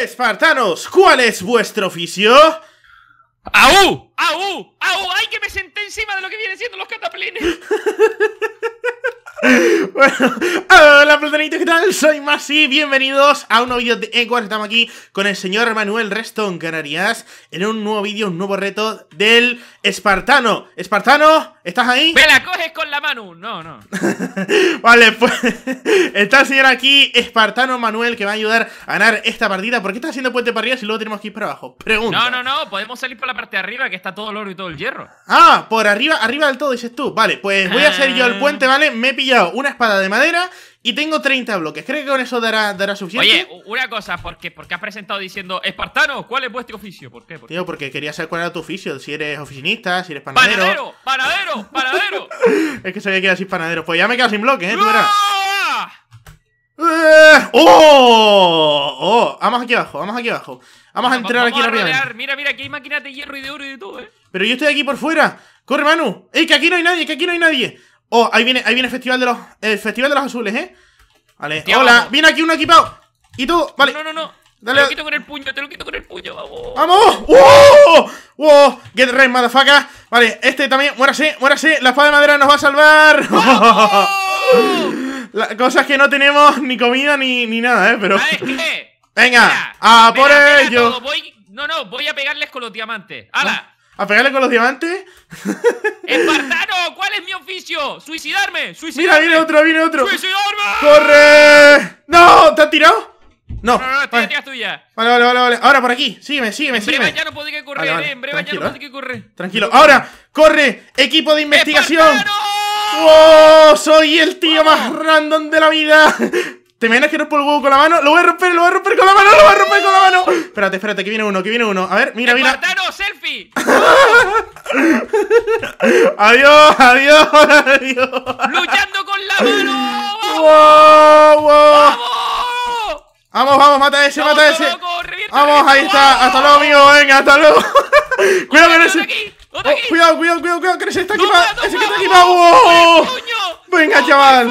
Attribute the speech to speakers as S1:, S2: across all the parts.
S1: Espartanos, ¿cuál es vuestro oficio? ¡Aú!
S2: ¡Aú! ¡Aú! ¡Ay, que me senté encima de lo que vienen siendo los cataplines!
S1: Bueno, hola platanitos, ¿qué tal? Soy Masi, bienvenidos a un nuevo vídeo de Ecuador Estamos aquí con el señor Manuel Reston Canarias en un nuevo vídeo, un nuevo reto del Espartano, Espartano, ¿estás ahí? Me la
S2: coges con la mano, no, no.
S1: vale, pues está el señor aquí, Espartano Manuel, que va a ayudar a ganar esta partida. ¿Por qué estás haciendo puente para arriba si luego tenemos que ir para abajo? Pregunta. No,
S2: no, no, podemos salir por la parte de arriba, que está todo el oro y todo el hierro.
S1: Ah, por arriba, arriba del todo, dices tú. Vale, pues voy a hacer yo el ah. puente, ¿vale? Me he pillado una espada de madera y tengo 30 bloques. ¿crees que con eso dará, dará suficiente? Oye,
S2: una cosa, ¿por qué? has presentado diciendo, espartano, cuál es vuestro oficio? ¿Por
S1: qué? Tío, porque quería saber cuál era tu oficio. Si eres oficinista, si eres panadero. ¡Panadero!
S2: ¡Panadero!
S1: ¡Panadero! es que se había quedado sin panadero. Pues ya me he quedado sin bloques, ¿eh? Tú ¡Ah! ¡Eh! ¡Oh! ¡Oh! Vamos aquí abajo, vamos aquí abajo. Vamos a entrar aquí arriba. Mira, mira, aquí hay máquinas de hierro y de oro y de todo, ¿eh? Pero yo estoy aquí por fuera. ¡Corre, Manu! ¡Ey, que aquí no hay nadie! ¡Que aquí no hay nadie! Oh, ahí viene, ahí viene el festival de los. El festival de los azules, eh. Vale. Hola, viene aquí un equipado. Y tú, vale. No, no, no. Dale. Te lo quito con el
S2: puño, te lo quito con el puño, vamos.
S1: ¡Vamos! ¡Wow! Get right, motherfucker. Vale, este también. Muérase, muérase. La espada de madera nos va a salvar. La, cosas que no tenemos ni comida ni, ni nada, eh, pero. Venga, a por ello. No,
S2: no, voy a pegarles con los diamantes. ¡Hala!
S1: ¿A pegarle con los diamantes?
S2: ¡Espartano! ¿Cuál es mi oficio? ¡Suicidarme!
S1: ¡Suicidarme! Mira, viene otro, viene otro. ¡Suicidarme! ¡Corre! ¡No! ¿Te has tirado? No. No, no, no tira, tuya. Vale, vale, vale, vale. Ahora por aquí. Sígueme, sígueme, sígueme. En breve ya no puede que correr, eh. En breve Tranquilo, ya no que correr. Tranquilo. Ahora, corre, equipo de investigación. ¡Espartano! ¡Oh! Soy el tío más random de la vida. ¿Te imaginas que rompo el huevo con la mano? ¡Lo voy a romper, lo voy a romper con la mano, lo voy a romper con la mano! Espérate, espérate, que viene uno, que viene uno. A ver, mira, ¡Eh, mira. selfie! ¡Adiós, adiós, adiós! ¡Luchando con la mano! ¡Wow, wow! vamos Vamos, vamos, mata ese, mata ese. vamos, ahí está. Hasta luego, amigo, venga, hasta luego. cuidado con ese. Oh, cuidado, cuidado, cuidado, que ese está aquí ese que está aquí ¡Venga, oh, chaval!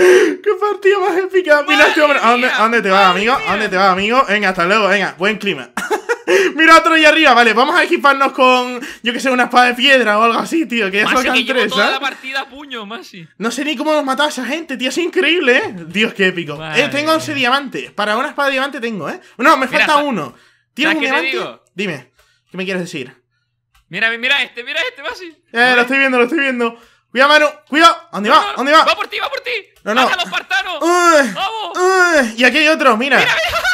S1: ¡Qué partida más épica! Mira, este hombre. ¿A dónde, te vas, amigo? ¿A dónde te vas, amigo? Venga, hasta luego, venga. Buen clima. Mira otro allá arriba, vale, vamos a equiparnos con, yo que sé, una espada de piedra o algo así, tío, que ya Masi, que tres, la
S2: partida puño,
S1: No sé ni cómo nos a esa gente, tío, es increíble, ¿eh? Dios, qué épico. Eh, tengo 11 diamantes, para una espada de diamante tengo, ¿eh? No, me falta uno. ¿Tienes un diamante? Dime, ¿qué me quieres decir?
S2: Mira, mira este, mira este, Masi.
S1: Eh, lo estoy viendo, lo estoy viendo. Cuidado, Manu, cuidado. ¿Dónde va? ¿Dónde va? Va por ti, va por ti. No, no. ¡Mátalo, ¡Vamos! y aquí hay otro, mira. Mira, mira,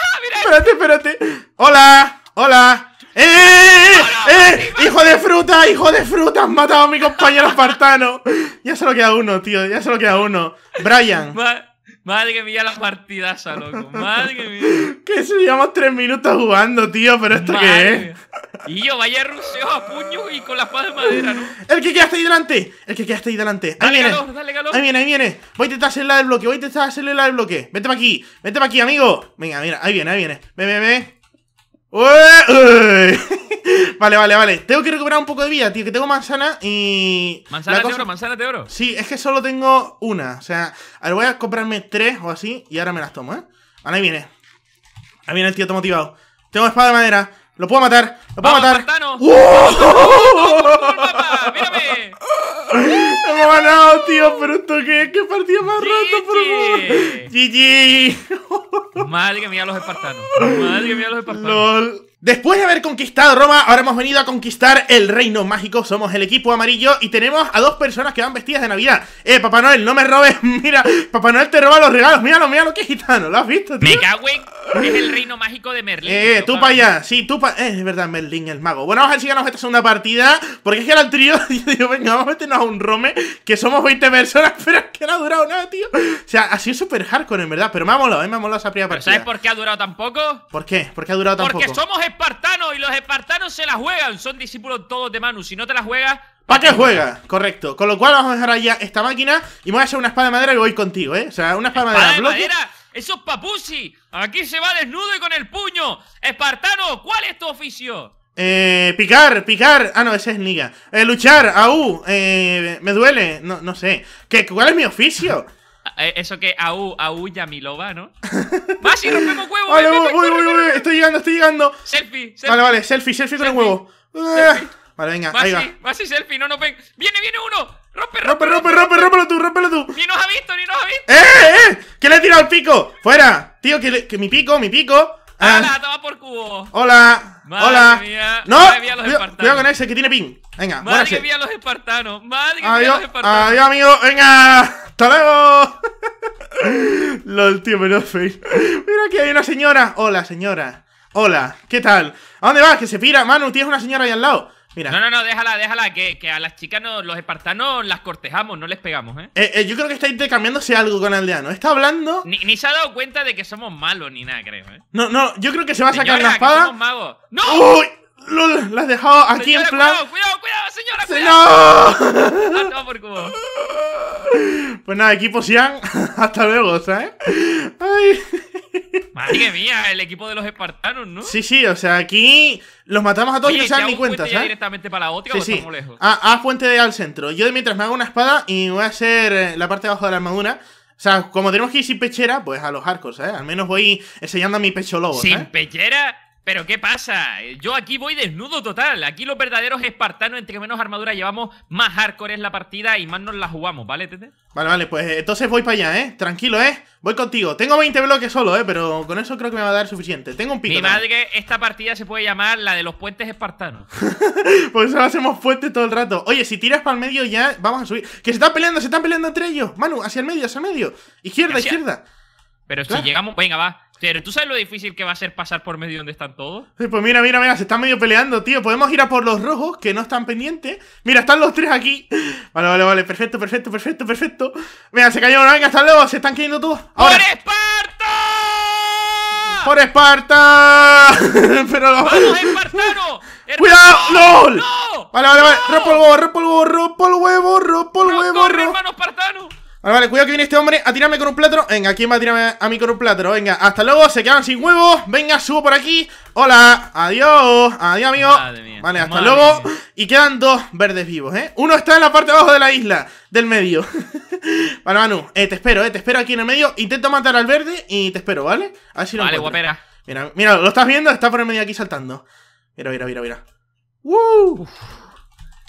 S1: mira. Espérate, espérate. Hola, hola. ¡Eh! eh, eh, eh, eh, eh. hijo de fruta! ¡Hijo de fruta! ¡Has matado a mi compañero espartano! Ya solo queda uno, tío. Ya solo queda uno. Brian.
S2: Madre mía, la partidaza, loco. Madre
S1: mía. Que se llevamos tres minutos jugando, tío, pero esto qué es.
S2: Y yo, vaya ruseo a puño y con la espada de madera, ¿no?
S1: El que quedaste ahí delante. El que quedaste ahí delante. Ahí viene. dale Ahí viene, ahí viene. Voy a intentar hacerle la del bloque, voy a intentar hacerle la del bloque. Vete para aquí, vete para aquí, amigo. Venga, mira, ahí viene, ahí viene. Ve, ve, ve. vale, vale, vale. Tengo que recuperar un poco de vida, tío, que tengo manzana y. Manzana de oro, manzana de oro. Sí, es que solo tengo una. O sea, ahora voy a comprarme tres o así y ahora me las tomo, ¿eh? Ahora ahí viene. Ahí viene el tío, todo motivado. Tengo espada de madera. Lo puedo matar, lo puedo matar! Vamos, matar. ¡Uh! ¡Mírame! Hemos ganado, tío, pero esto qué, qué partido más rato, por favor. GG.
S2: Madre mía, los espartanos. Madre mía, los
S1: espartanos. Después de haber conquistado Roma, ahora hemos venido a conquistar el reino mágico. Somos el equipo amarillo y tenemos a dos personas que van vestidas de Navidad. Eh, Papá Noel, no me robes. Mira, Papá Noel te roba los regalos. Míralo, míralo, qué gitano. ¿Lo has visto, tío? Me cago en... Es el reino mágico de Merlín. Eh, tú para allá. Sí, tú para... Eh, es verdad, Merlín, el mago. Bueno, vamos a ganamos esta segunda partida. Porque es que el trío... Yo digo, venga, vamos a meternos a un Rome. Que somos 20 personas, pero es que no ha durado nada, tío. O sea, ha sido súper hardcore, en verdad. Pero me ha eh, me esa primera partida. ¿Sabes por
S2: qué ha durado tan poco?
S1: ¿Por qué? ¿Por qué ha durado tan poco? Porque somos
S2: Espartano, y los espartanos se la juegan. Son discípulos todos de Manu. Si no te la juegas,
S1: ¿Para qué juega? Correcto. Con lo cual vamos a dejar allá esta máquina y voy a hacer una espada de madera y voy contigo, ¿eh? O sea, una espada, de madera.
S2: ¡Eso es papusi! Aquí se va desnudo y con el puño. Espartano, ¿cuál es tu oficio?
S1: Eh, picar, picar. Ah, no, ese es Niga. Eh, luchar, au, Eh, me duele. No, no sé. ¿Qué, ¿Cuál es mi oficio?
S2: Eh, eso que Aú, Aú Yamilova, ¿no? ¡Va,
S1: y rompemos huevos! Vale, voy, voy, voy, voy, estoy llegando, estoy llegando.
S2: Selfie, selfie. Vale, vale, selfie,
S1: selfie con el huevo. Vale, venga, ahí
S2: va. selfie, no nos ven. ¡Viene, viene
S1: uno! ¡Rompe, rompe, rompe, rompe, rompe tú, rompelo tú! ¡Ni nos ha visto, ni nos ha visto! ¡Eh, eh! eh! ¿Qué le he tirado al pico? ¡Fuera! Tío, que, mi pico, mi pico. ¡Hola, ah. toma por cubo! ¡Hola! Madre Hola. Mía, no. cuidado, con ese que tiene ping. Venga. Madre mía los espartanos. Madre adiós, mía los espartanos. Adiós, amigo. Venga. Hasta luego. LOL, tío, menos face. Mira que hay una señora. Hola, señora. Hola. ¿Qué tal? ¿A dónde vas? Que se pira. Manu, tienes una señora ahí al lado.
S2: No, no, no, déjala, déjala, que, que a las chicas, no, los espartanos las cortejamos, no les pegamos, ¿eh?
S1: Eh, eh Yo creo que está intercambiándose algo con Aldeano. Está hablando.
S2: Ni, ni, se ha dado cuenta de que somos malos ni nada, creo, ¿eh?
S1: No, no, yo creo que se va a sacar la espada. ¡No! ¡Uy! La has dejado aquí en plan. Cuidado, cuidado, señora, cuidado. Ah, ¡No! por cubo. Pues nada, equipo Sian, hasta luego, ¿sabes? Ay. Madre mía,
S2: el equipo de los espartanos,
S1: ¿no? Sí, sí, o sea, aquí los matamos a todos y no se dan ni cuenta, ¿sabes? directamente
S2: para la sí, o sí. lejos?
S1: A, a fuente de al centro. Yo mientras me hago una espada y voy a hacer eh, la parte de abajo de la armadura. O sea, como tenemos que ir sin pechera, pues a los arcos, ¿eh? Al menos voy enseñando a mi pecho lobo. ¿Sin
S2: pechera? Pero ¿qué pasa? Yo aquí voy desnudo total. Aquí los verdaderos espartanos, entre menos armadura llevamos, más hardcore es la partida y más nos la jugamos, ¿vale, Tete?
S1: Vale, vale, pues eh, entonces voy para allá, ¿eh? Tranquilo, ¿eh? Voy contigo. Tengo 20 bloques solo, ¿eh? Pero con eso creo que me va a dar suficiente. Tengo un pico. Mi madre,
S2: esta partida se puede llamar la de los puentes espartanos.
S1: Por eso hacemos puentes todo el rato. Oye, si tiras para el medio ya, vamos a subir. Que se están peleando, se están peleando entre ellos. Manu, hacia el medio, hacia el medio. Izquierda, izquierda.
S2: Pero si llegamos, venga, va. Pero tú sabes lo difícil que va a ser pasar por medio donde están todos.
S1: pues mira, mira, mira, se están medio peleando, tío. Podemos ir a por los rojos que no están pendientes. Mira, están los tres aquí. Vale, vale, vale. Perfecto, perfecto, perfecto, perfecto. Mira, se cayó una venga, hasta luego. Se están cayendo todos. Ahora. ¡Por Esparta! ¡Por Esparta! Pero los ¡Vamos,
S2: espartano!
S1: ¡Cuidado! ¡LOL! ¡No! Vale, vale, vale. Rompo el huevo, rompo el huevo, rompo el huevo, rompo el huevo. hermano espartano! Vale, vale, cuidado que viene este hombre a tirarme con un plátano Venga, ¿quién va a tirarme a mí con un plátano? Venga, hasta luego, se quedan sin huevos Venga, subo por aquí, hola, adiós Adiós, amigo Vale, hasta luego Y quedan dos verdes vivos, ¿eh? Uno está en la parte de abajo de la isla Del medio Vale, Manu, eh, te espero, eh, te espero aquí en el medio Intento matar al verde y te espero, ¿vale? A ver si lo Vale, guapera Mira, mira, ¿lo estás viendo? Está por el medio aquí saltando Mira, mira, mira, mira ¡Uh!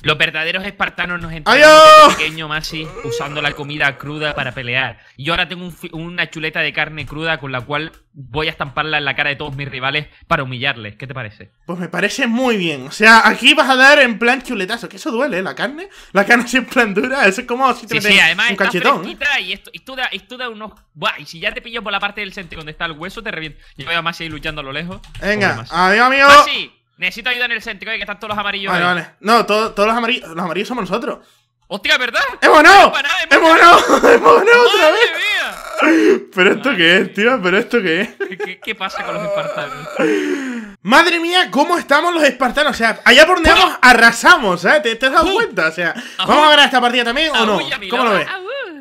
S2: Los verdaderos espartanos
S1: nos el pequeño
S2: Masi usando la comida cruda para pelear. Yo ahora tengo una chuleta de carne cruda con la cual voy a estamparla en la cara de todos mis rivales para humillarles. ¿Qué te parece?
S1: Pues me parece muy bien. O sea, aquí vas a dar en plan chuletazo, que eso duele, ¿eh? la carne. La carne es en plan dura, eso es como si te sí, un está cachetón. ¿eh?
S2: Y, esto, y, tú da, unos... Buah, y si ya te pillo por la parte del centro donde está el hueso, te reviento. Yo veo a Masi luchando a lo lejos. Venga, adiós amigo. Masi, Necesito ayuda en el centro, Oye, que están todos los amarillos. Vale, vale.
S1: No, todos los amarillos, los amarillos somos nosotros. ¡Hostia, ¿verdad? ¡Hemos no! ¡Hemos no! ¡Hemos no otra vez! ¿Pero esto qué es, tío? ¿Pero esto qué es?
S2: ¿Qué, pasa con los espartanos?
S1: Madre mía, cómo estamos los espartanos. O sea, allá por donde vamos, arrasamos, ¿eh? ¿Te, has dado cuenta? O sea, ¿vamos a ganar esta partida también o no? ¿Cómo lo ves?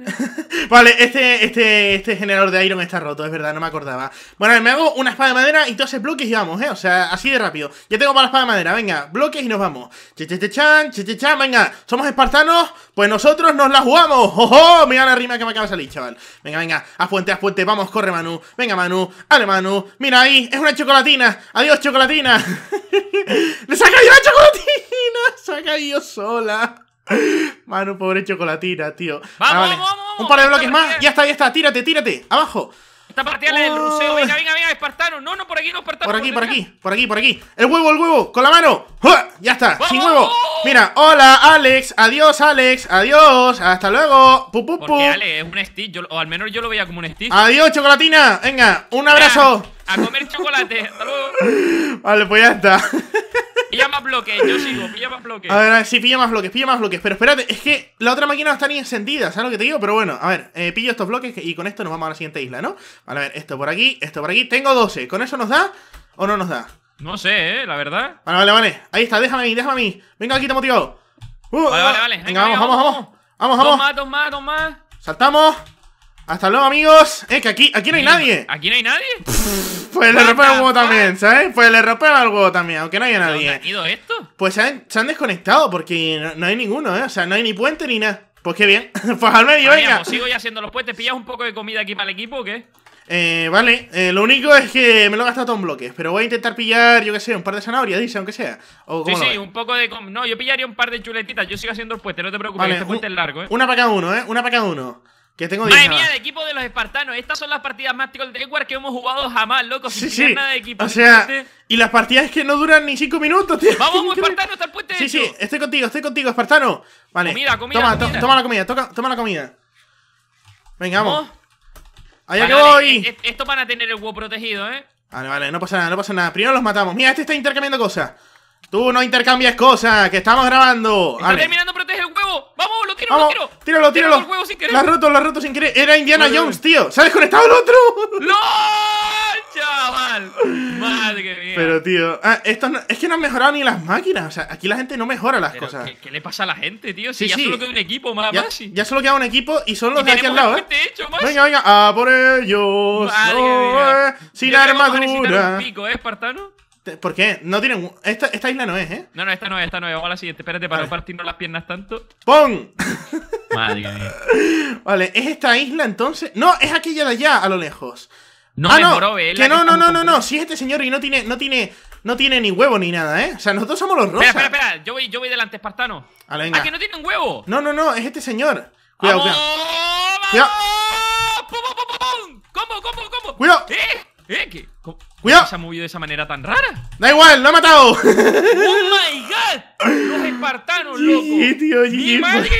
S1: vale, este, este, este generador de Iron está roto, es verdad, no me acordaba. Bueno, me hago una espada de madera y todos haces bloques y vamos, ¿eh? O sea, así de rápido. Ya tengo para la espada de madera, venga, bloques y nos vamos. che, chan, venga, somos espartanos, pues nosotros nos la jugamos. ¡Ojo! Mira la rima que me acaba de salir, chaval. Venga, venga, a fuente, a fuente, vamos, corre Manu. Venga, Manu, ale Manu. Mira ahí, es una chocolatina. Adiós, chocolatina chocolatina. ¡Le se ha caído la chocolatina! Se ha caído sola. Mano, pobre chocolatina, tío. Vamos, ah, vamos, vamos, Un par de bloques más. Ya está, ya está. Tírate, tírate. Abajo. Está el oh. Venga, venga, venga, espartano. No, no, por aquí no, espartano. Por aquí, por, aquí, por aquí, por aquí. El huevo, el huevo, con la mano. Ya está, sin huevo. Mira, hola, Alex. Adiós, Alex. Adiós. Hasta luego. Porque
S2: es un stick, o al menos yo lo veía como un stick Adiós, chocolatina. Venga, un abrazo. a comer chocolate. Hasta
S1: luego. Vale, pues ya está.
S2: Pilla más bloques, yo sigo, pilla más
S1: bloques. A ver, a sí, pilla más bloques, pilla más bloques. Pero espérate, es que la otra máquina no está ni encendida, ¿sabes lo que te digo? Pero bueno, a ver, eh, pillo estos bloques y con esto nos vamos a la siguiente isla, ¿no? Vale, a ver, esto por aquí, esto por aquí. Tengo 12. ¿Con eso nos da o no nos da? No
S2: sé, eh, la verdad.
S1: Vale, vale, vale. Ahí está, déjame ahí, déjame a Venga, aquí te motivado. Uh, vale, vale, ah, vale. Venga, vamos, vamos, vamos. Vamos, vamos.
S2: Dos más, más,
S1: Saltamos. Hasta luego, amigos. Es eh, que aquí, aquí no hay nadie.
S2: ¿Aquí no hay nadie? pues
S1: le rompe el huevo también, ¿sabes? Pues le rompemos el también, aunque no haya nadie. ¿Dónde ha ido esto? Pues se han, desconectado porque no, hay ninguno, ¿eh? O sea, no hay ni puente ni nada. Pues qué bien. pues al medio, venga. Pues sigo
S2: ya haciendo los puentes. ¿Pillas un poco de comida aquí para el equipo o qué?
S1: Eh, vale, eh, lo único es que me lo he gastado en bloques, pero voy a intentar pillar, yo qué sé, un par de zanahorias, dice, aunque sea. sí, sí, un
S2: poco de... No, yo pillaría un par de chuletitas, yo sigo haciendo el puente, no te preocupes, este puente
S1: es largo, ¿eh? Una para cada uno, ¿eh? Una para cada uno. Que tengo Madre mía, de
S2: equipo de los espartanos. Estas son las partidas más de War que hemos jugado jamás, loco. Sin sí, sí. nada de equipo. O sea,
S1: y las partidas que no duran ni 5 minutos, tío. Vamos, espartano, está el puente Sí, hecho. sí, estoy contigo, estoy contigo, espartano. Vale. Comida,
S2: comida. Toma, toma la
S1: comida, toma la comida. Venga, vamos. Allá que voy.
S2: esto van a tener el huevo protegido, eh.
S1: Vale, vale, no pasa nada, no pasa nada. Primero los matamos. Mira, este está intercambiando cosas. Tú no intercambias cosas, que estamos grabando. Está terminando, protege el huevo. Vamos, lo tiro, lo tiro. Tíralo, tíralo. tíralo roto, roto sin querer. Era Indiana Jones, tío. ¿Sabes conectado el otro? ¡No!
S2: Chaval. Madre
S1: mía. Pero, tío, ah, esto es que no han mejorado ni las máquinas. O sea, aquí la gente no mejora las cosas.
S2: ¿qué, le pasa a la gente, tío? Si sí, ya solo queda un equipo, más ya,
S1: ya solo queda un equipo y son los de aquí al lado, ¿eh? venga, venga, a por ellos. Madre eh. Sin armadura. Un
S2: pico, ¿eh, espartano?
S1: ¿Por qué? No tienen. Esta, esta isla no es, ¿eh?
S2: No, no, esta no es, esta no es. Vamos a la siguiente. Espérate, para no partirnos las piernas tanto. ¡Pum! Madre mía.
S1: Vale, ¿es esta isla entonces? No, es aquella de allá, a lo lejos. No, ah, no, eh, que, no, no, no, no, no, si es este señor y no tiene, no tiene, no tiene ni huevo ni nada, ¿eh? O sea, nosotros somos los rosas. Espera, espera,
S2: espera, yo voy, yo voy delante, espartano. Ah, ¿A ah, que no un huevo?
S1: No, no, no, es este señor. Cuidado, cuidado. Cuidado.
S2: ¡Pum, pum,
S1: pum, pum! Cuidado. ¿Eh? ¿Qué? ¿Cómo, se ha movido de esa manera tan rara? ¡Da
S2: igual! ¡Lo ha matado! ¡Oh my god! ¡Los espartanos, loco! Sí,
S1: tío, ¡Mi madre,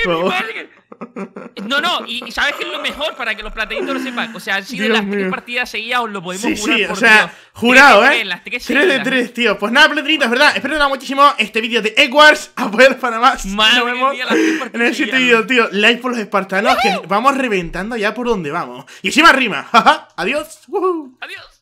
S2: No, no, y sabes que es lo mejor para que los plateitos lo sepan. O sea,
S1: si de las tres partidas
S2: seguidas, os lo podemos sí, jurar. Sí, o sea, jurado, ¿eh? Tres, las de tres,
S1: tío. Pues nada, plateitos, ¿verdad? Espero que haya muchísimo este vídeo de Edwards. poder para más. Nos vemos en el siguiente vídeo, tío. Like por los espartanos, que vamos reventando ya por donde vamos. Y encima rima. Adiós. Adiós.